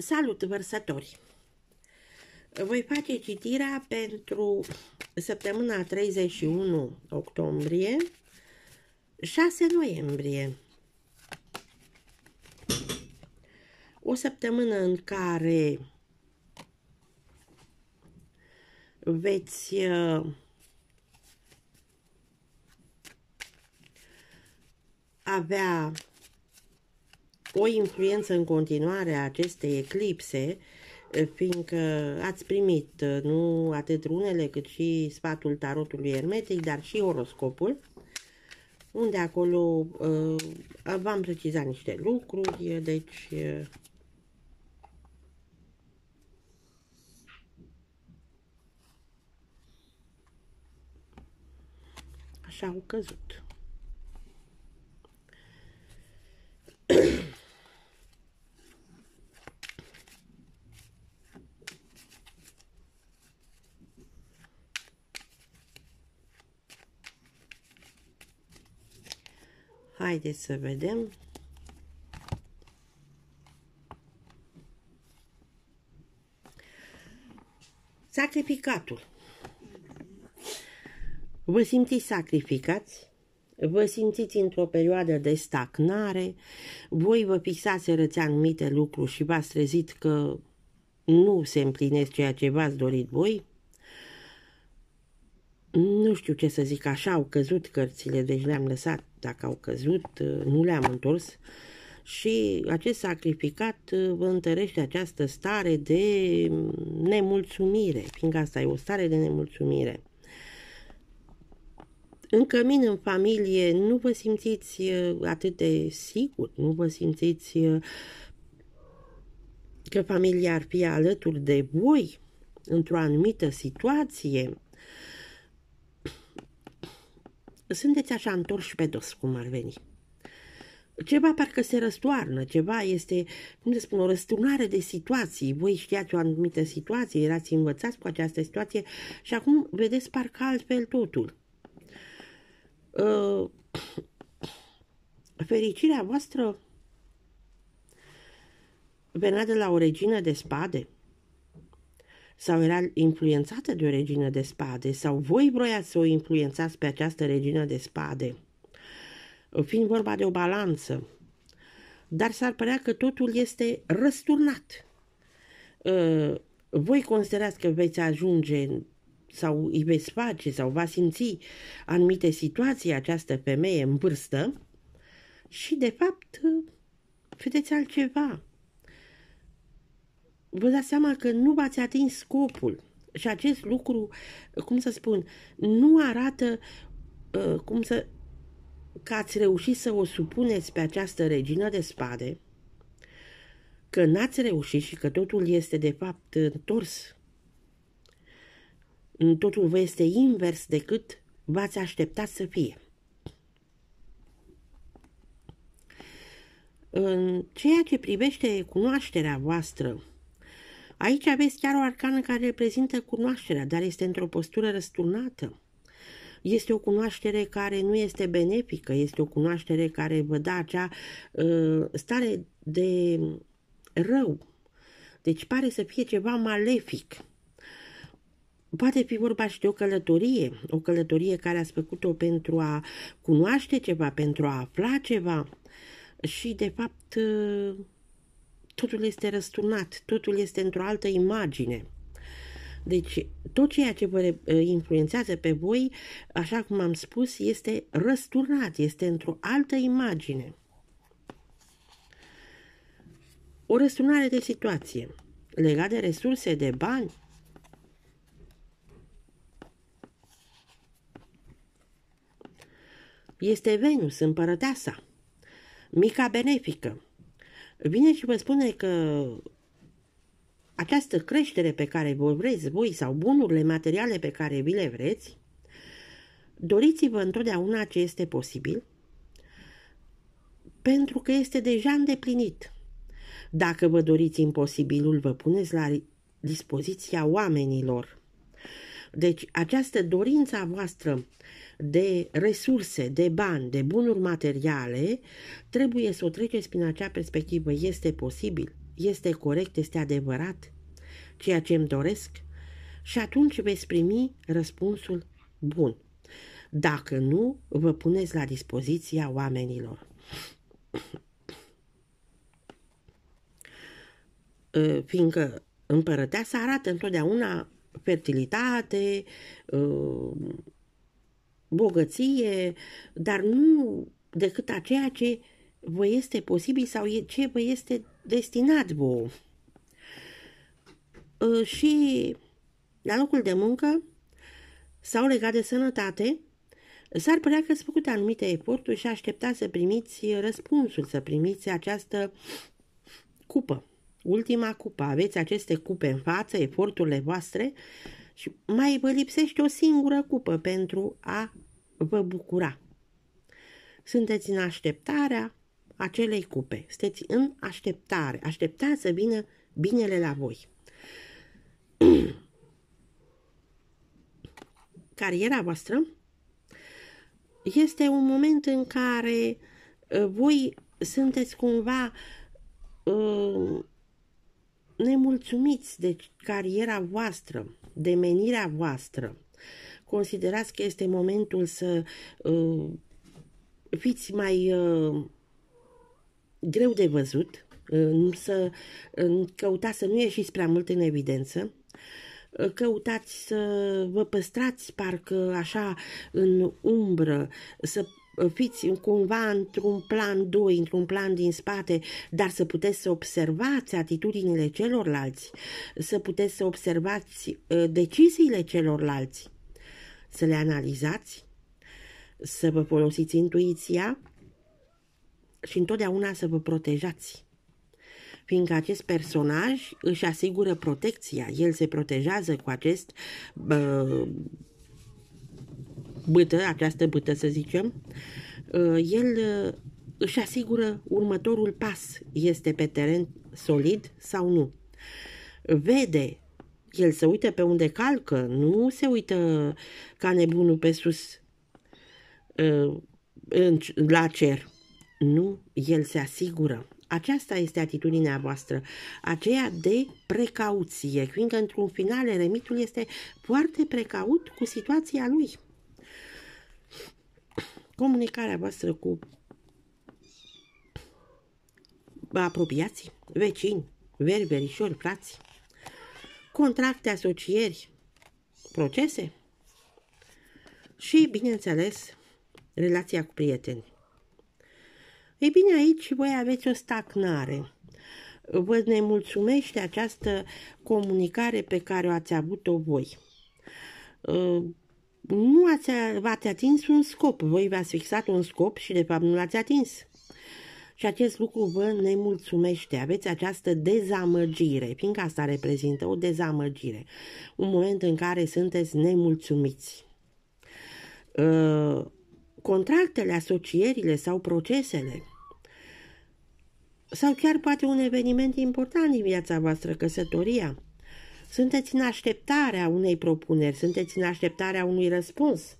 Salut, vărsători! Voi face citirea pentru săptămâna 31 octombrie, 6 noiembrie. O săptămână în care veți uh, avea o influență în continuare a acestei eclipse, eh, fiindcă ați primit eh, nu atât runele cât și sfatul tarotului ermetic, dar și horoscopul, unde acolo eh, v-am precizat niște lucruri, deci așa au căzut. Haideți să vedem. Sacrificatul. Vă simțiți sacrificați? Vă simțiți într-o perioadă de stagnare? Voi vă fixați răți anumite lucruri și v-ați trezit că nu se împlinesc ceea ce v-ați dorit voi? Nu știu ce să zic, așa au căzut cărțile, deci le-am lăsat. Dacă au căzut, uh, nu le-am întors. Și acest sacrificat uh, vă întărește această stare de nemulțumire, fiindcă asta e o stare de nemulțumire. În cămin, în familie, nu vă simțiți uh, atât de sigur, nu vă simțiți că familia ar fi alături de voi într-o anumită situație, sunteți așa întorși pe dos, cum ar veni. Ceva parcă se răstoarnă, ceva este, cum să spun, o răsturnare de situații. Voi știați o anumită situație, erați învățați cu această situație și acum vedeți parcă altfel totul. Uh, fericirea voastră venea de la o regină de spade – sau era influențată de o regină de spade sau voi vroiați să o influențați pe această regină de spade. Fiind vorba de o balanță, dar s-ar părea că totul este răsturnat. Uh, voi considerați că veți ajunge sau îi veți face sau va simți anumite situații această femeie în vârstă și de fapt uh, vedeți altceva vă dați seama că nu v-ați atins scopul. Și acest lucru, cum să spun, nu arată uh, cum să, că ați reușit să o supuneți pe această regină de spade, că n-ați reușit și că totul este de fapt întors. Totul vă este invers decât v-ați așteptat să fie. În ceea ce privește cunoașterea voastră, Aici aveți chiar o arcană care reprezintă cunoașterea, dar este într-o postură răsturnată. Este o cunoaștere care nu este benefică, este o cunoaștere care vă da acea uh, stare de rău. Deci pare să fie ceva malefic. Poate fi vorba și de o călătorie, o călătorie care ați făcut-o pentru a cunoaște ceva, pentru a afla ceva și, de fapt, uh, totul este răsturnat, totul este într-o altă imagine. Deci, tot ceea ce vă ă, influențează pe voi, așa cum am spus, este răsturnat, este într-o altă imagine. O răsturnare de situație legat de resurse, de bani, este Venus, împărăteasa, mica benefică, Vine și vă spune că această creștere pe care vă vreți voi sau bunurile materiale pe care vi le vreți, doriți-vă întotdeauna ce este posibil, pentru că este deja îndeplinit. Dacă vă doriți imposibilul, vă puneți la dispoziția oamenilor. Deci această dorință a voastră de resurse, de bani, de bunuri materiale, trebuie să o treceți prin acea perspectivă. Este posibil, este corect, este adevărat ceea ce îmi doresc și atunci veți primi răspunsul bun. Dacă nu, vă puneți la dispoziția oamenilor. Fiindcă împărăteasa arată întotdeauna fertilitate, uh, bogăție, dar nu decât a ceea ce vă este posibil sau ce vă este destinat vouă. Uh, și la locul de muncă sau legat de sănătate, S-ar părea că ați făcut anumite eforturi și aștepta să primiți răspunsul, să primiți această cupă. Ultima cupă, aveți aceste cupe în față, eforturile voastre și mai vă lipsește o singură cupă pentru a vă bucura. Sunteți în așteptarea acelei cupe, sunteți în așteptare, așteptați să vină binele la voi. Cariera voastră este un moment în care uh, voi sunteți cumva uh, nemulțumiți de cariera voastră, de menirea voastră, considerați că este momentul să uh, fiți mai uh, greu de văzut, uh, să uh, căutați să nu ieșiți prea mult în evidență, uh, căutați să vă păstrați parcă așa în umbră, să fiți cumva într-un plan 2, într-un plan din spate, dar să puteți să observați atitudinile celorlalți, să puteți să observați ă, deciziile celorlalți, să le analizați, să vă folosiți intuiția și întotdeauna să vă protejați fiindcă acest personaj își asigură protecția. El se protejează cu acest uh, bâtă, această bâtă să zicem, uh, el uh, își asigură următorul pas, este pe teren solid sau nu. Vede, el se uită pe unde calcă, nu se uită ca nebunul pe sus uh, la cer. Nu, el se asigură. Aceasta este atitudinea voastră, aceea de precauție, fiindcă într-un final remitul este foarte precaut cu situația lui comunicarea voastră cu apropiații, vecini, verberișori, frați, contracte, asocieri, procese și, bineînțeles, relația cu prieteni. Ei bine, aici voi aveți o stagnare. Vă mulțumește această comunicare pe care o ați avut-o voi. Ă, nu ați, v-ați atins un scop, voi v-ați fixat un scop și de fapt nu l-ați atins. Și acest lucru vă nemulțumește, aveți această dezamăgire, fiindcă asta reprezintă o dezamăgire, un moment în care sunteți nemulțumiți. Ă, contractele, asocierile sau procesele sau chiar poate un eveniment important din viața voastră, căsătoria, sunteți în așteptarea unei propuneri, sunteți în așteptarea unui răspuns.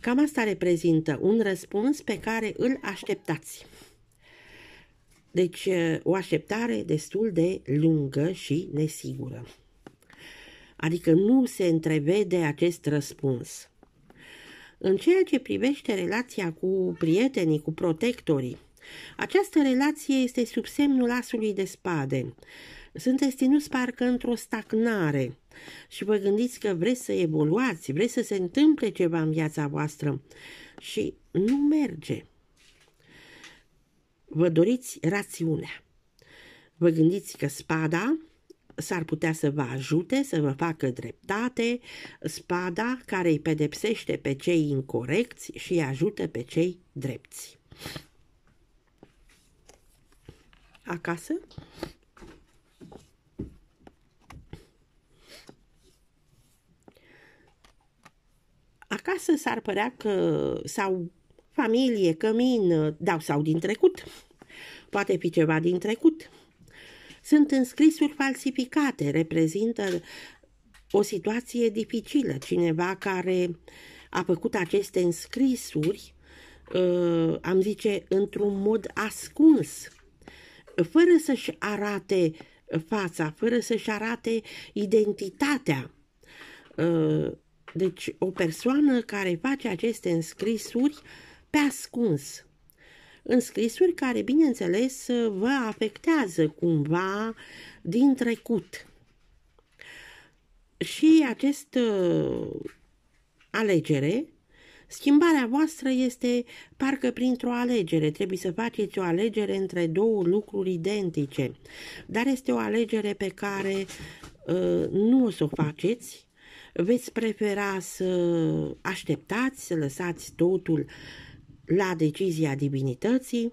Cam asta reprezintă un răspuns pe care îl așteptați. Deci, o așteptare destul de lungă și nesigură. Adică nu se întrevede acest răspuns. În ceea ce privește relația cu prietenii, cu protectorii, această relație este sub semnul asului de spade. Sunteți ținuți parcă într-o stagnare și vă gândiți că vreți să evoluați, vreți să se întâmple ceva în viața voastră și nu merge. Vă doriți rațiunea. Vă gândiți că spada s-ar putea să vă ajute, să vă facă dreptate, spada care îi pedepsește pe cei incorrecți și îi ajută pe cei drepți acasă. Acasă s-ar părea că sau familie, cămin, dau sau din trecut, poate fi ceva din trecut. Sunt înscrisuri falsificate, reprezintă o situație dificilă. Cineva care a făcut aceste înscrisuri, uh, am zice, într-un mod ascuns, fără să-și arate fața, fără să-și arate identitatea. Uh, deci, o persoană care face aceste înscrisuri pe ascuns, înscrisuri care, bineînțeles, vă afectează cumva din trecut. Și acest uh, alegere Schimbarea voastră este parcă printr-o alegere. Trebuie să faceți o alegere între două lucruri identice. Dar este o alegere pe care uh, nu o să o faceți. Veți prefera să așteptați, să lăsați totul la decizia divinității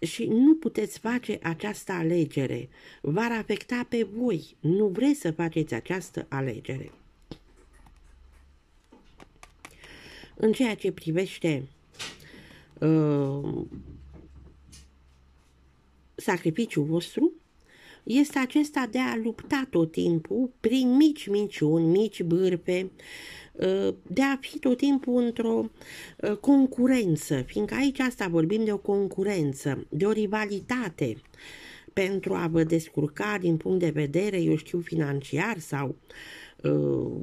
și nu puteți face această alegere. V-ar afecta pe voi. Nu vreți să faceți această alegere. În ceea ce privește uh, sacrificiul vostru, este acesta de a lupta tot timpul prin mici minciuni, mici bârpe, uh, de a fi tot timpul într-o uh, concurență, fiindcă aici asta vorbim de o concurență, de o rivalitate pentru a vă descurca din punct de vedere, eu știu, financiar sau uh,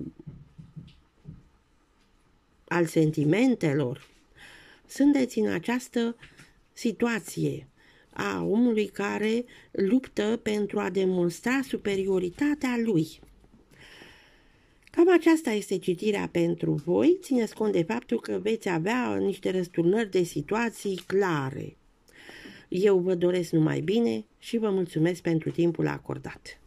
al sentimentelor. Sunteți în această situație a omului care luptă pentru a demonstra superioritatea lui. Cam aceasta este citirea pentru voi. Țineți cont de faptul că veți avea niște răsturnări de situații clare. Eu vă doresc numai bine și vă mulțumesc pentru timpul acordat.